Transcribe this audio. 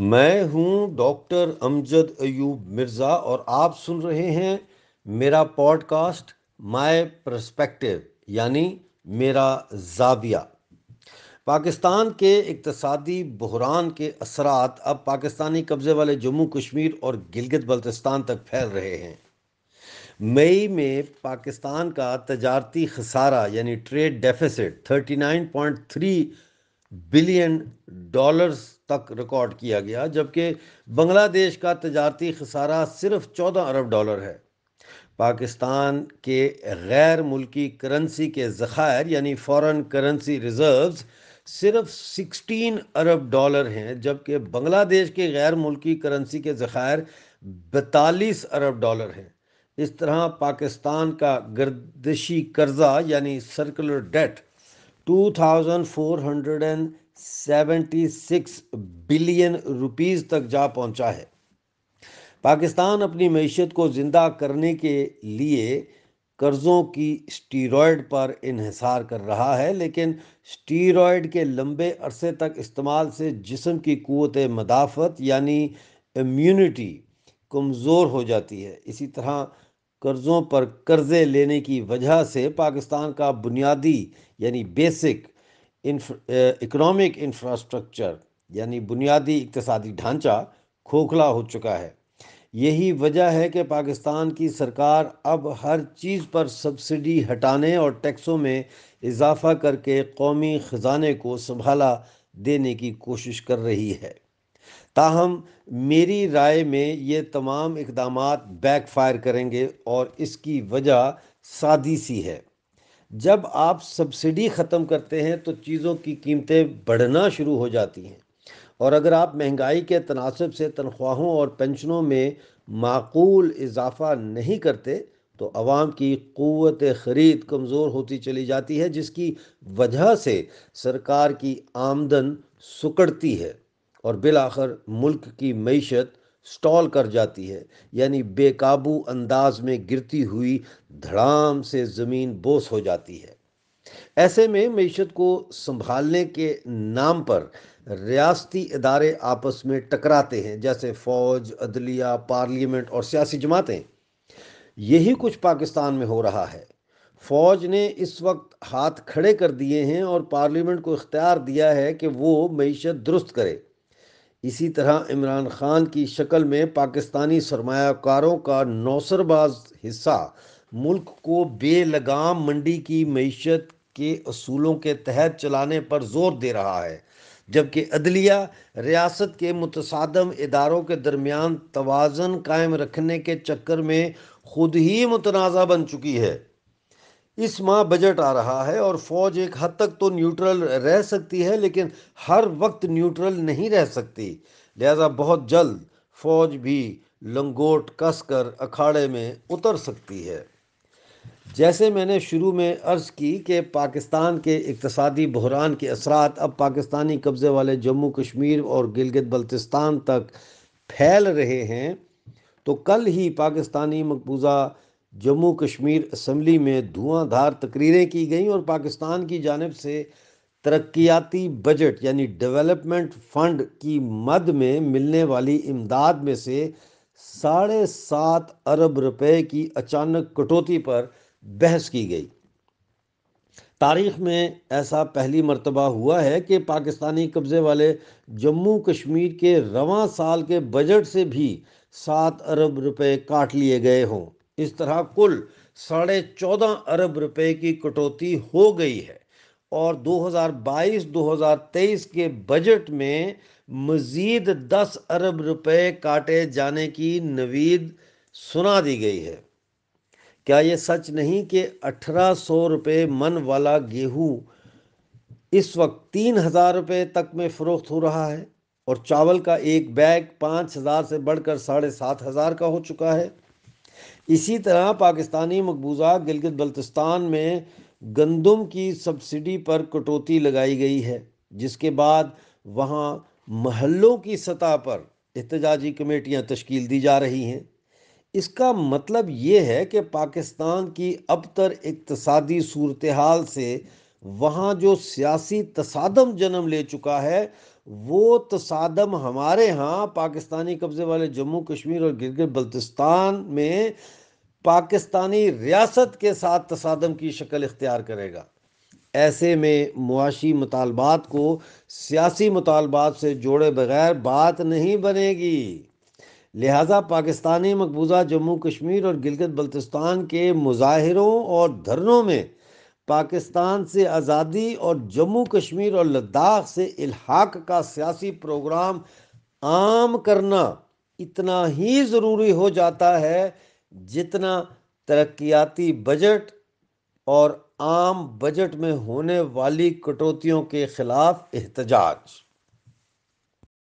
मैं हूं डॉक्टर अमजद अयूब मिर्ज़ा और आप सुन रहे हैं मेरा पॉडकास्ट माय प्रस्पेक्टिव यानी मेरा जाविया पाकिस्तान के इकतसादी बहरान के असरात अब पाकिस्तानी कब्ज़े वाले जम्मू कश्मीर और गिलगित बल्तिस्तान तक फैल रहे हैं मई में पाकिस्तान का तजारती खसारा यानी ट्रेड डेफिसिट 39.3 बिलियन डॉलर्स तक रिकॉर्ड किया गया जबकि बांग्लादेश का तजारती खसारा सिर्फ चौदह अरब डॉलर है पाकिस्तान के गैर मुल्की करेंसी के ज़खायर यानी फॉरेन करेंसी रिजर्व्स सिर्फ सिक्सटीन अरब डॉलर हैं जबकि बांग्लादेश के गैर मुल्की करेंसी के ज़खायर बतालीस अरब डॉलर हैं इस तरह पाकिस्तान का गर्दशी कर्जा यानी circular debt two thousand four hundred and 76 billion rupees तक जा पहुंचा है पाकिस्तान अपनी मीशत को ज़िंदा करने के लिए कर्ज़ों की स्टीरोड पर इहसार कर रहा है लेकिन स्टीरोड के लंबे अरसे तक इस्तेमाल से जिसम की क़वत मदाफ़त यानी इम्यूनिटी कमज़ोर हो जाती है इसी तरह कर्ज़ों पर कर्ज़े लेने की वजह से पाकिस्तान का बुनियादी यानी बेसिक इकोनॉमिक इंफ्रास्ट्रक्चर uh, यानी बुनियादी इकतसादी ढांचा खोखला हो चुका है यही वजह है कि पाकिस्तान की सरकार अब हर चीज़ पर सब्सिडी हटाने और टैक्सों में इजाफा करके कौमी ख़जाने को संभाला देने की कोशिश कर रही है ताहम मेरी राय में ये तमाम इकदाम बैकफायर करेंगे और इसकी वजह सादी सी है जब आप सब्सिडी ख़त्म करते हैं तो चीज़ों की कीमतें बढ़ना शुरू हो जाती हैं और अगर आप महंगाई के तनासब से तनख्वाहों और पेंशनों में माकूल इजाफा नहीं करते तो आवाम की क़वत ख़रीद कमज़ोर होती चली जाती है जिसकी वजह से सरकार की आमदन सुकड़ती है और बिल आखिर मुल्क की मीशत स्टॉल कर जाती है यानी बेकाबू अंदाज में गिरती हुई धड़ाम से ज़मीन बोस हो जाती है ऐसे में मीशत को संभालने के नाम पर रियासती इदारे आपस में टकराते हैं जैसे फ़ौज अदलिया पार्लियामेंट और सियासी जमातें यही कुछ पाकिस्तान में हो रहा है फ़ौज ने इस वक्त हाथ खड़े कर दिए हैं और पार्लियामेंट को इख्तियार दिया है कि वो मीशत दुरुस्त करे इसी तरह इमरान खान की शक्ल में पाकिस्तानी सरमाकारों का नौसरबाज हिस्सा मुल्क को बेलगाम मंडी की मीशत के असूलों के तहत चलाने पर जोर दे रहा है जबकि अदलिया रियासत के मुतसादम इदारों के दरमियान तोज़न कायम रखने के चक्कर में खुद ही मुतनाज़ा बन चुकी है इस माह बजट आ रहा है और फौज एक हद तक तो न्यूट्रल रह सकती है लेकिन हर वक्त न्यूट्रल नहीं रह सकती लिहाजा बहुत जल्द फौज भी लंगोट कसकर अखाड़े में उतर सकती है जैसे मैंने शुरू में अर्ज़ की कि पाकिस्तान के इकतसादी बहरान के असरात अब पाकिस्तानी कब्ज़े वाले जम्मू कश्मीर और गिलगित बल्तिस्तान तक फैल रहे हैं तो कल ही पाकिस्तानी मकबूजा जम्मू कश्मीर असम्बली में धुआंधार तकरीरें की गईं और पाकिस्तान की जानब से तरक्याती बजट यानी डेवलपमेंट फंड की मद में मिलने वाली इमदाद में से साढ़े सात अरब रुपए की अचानक कटौती पर बहस की गई तारीख में ऐसा पहली मरतबा हुआ है कि पाकिस्तानी कब्ज़े वाले जम्मू कश्मीर के रवा साल के बजट से भी सात अरब रुपए काट लिए गए हों इस तरह कुल साढ़े चौदह अरब रुपए की कटौती हो गई है और 2022-2023 के बजट में मज़ीद 10 अरब रुपए काटे जाने की नवीद सुना दी गई है क्या ये सच नहीं कि अठारह सौ रुपये मन वाला गेहूं इस वक्त तीन हज़ार रुपये तक में फ़रोख्त हो रहा है और चावल का एक बैग पाँच हज़ार से बढ़कर साढ़े सात हज़ार का हो चुका है इसी तरह पाकिस्तानी मकबूजा गिलगित बल्तिस्तान में गंदम की सब्सिडी पर कटौती लगाई गई है जिसके बाद वहाँ महलों की सतह पर एहतजाजी कमेटियाँ तश्कील दी जा रही हैं इसका मतलब ये है कि पाकिस्तान की अबतर इकतसादी सूरत हाल से वहाँ जो सियासी तसादम जन्म ले चुका है वो तसादम हमारे यहाँ पाकिस्तानी कब्ज़े वाले जम्मू कश्मीर और गिलगित बल्तिस्तान में पाकिस्तानी रियासत के साथ तसादम की शक्ल इख्तियार करेगा ऐसे में मुआशी मुतालबात को सियासी मुतालबात से जोड़े बगैर बात नहीं बनेगी लिहाजा पाकिस्तानी मकबूजा जम्मू कश्मीर और गिलगित बल्तिस्तान के मुजाहरों और धरनों में पाकिस्तान से आज़ादी और जम्मू कश्मीर और लद्दाख से इलाहाक का सियासी प्रोग्राम आम करना इतना ही ज़रूरी हो जाता है जितना तरक्याती बजट और आम बजट में होने वाली कटौतियों के ख़िलाफ़ एहतजाज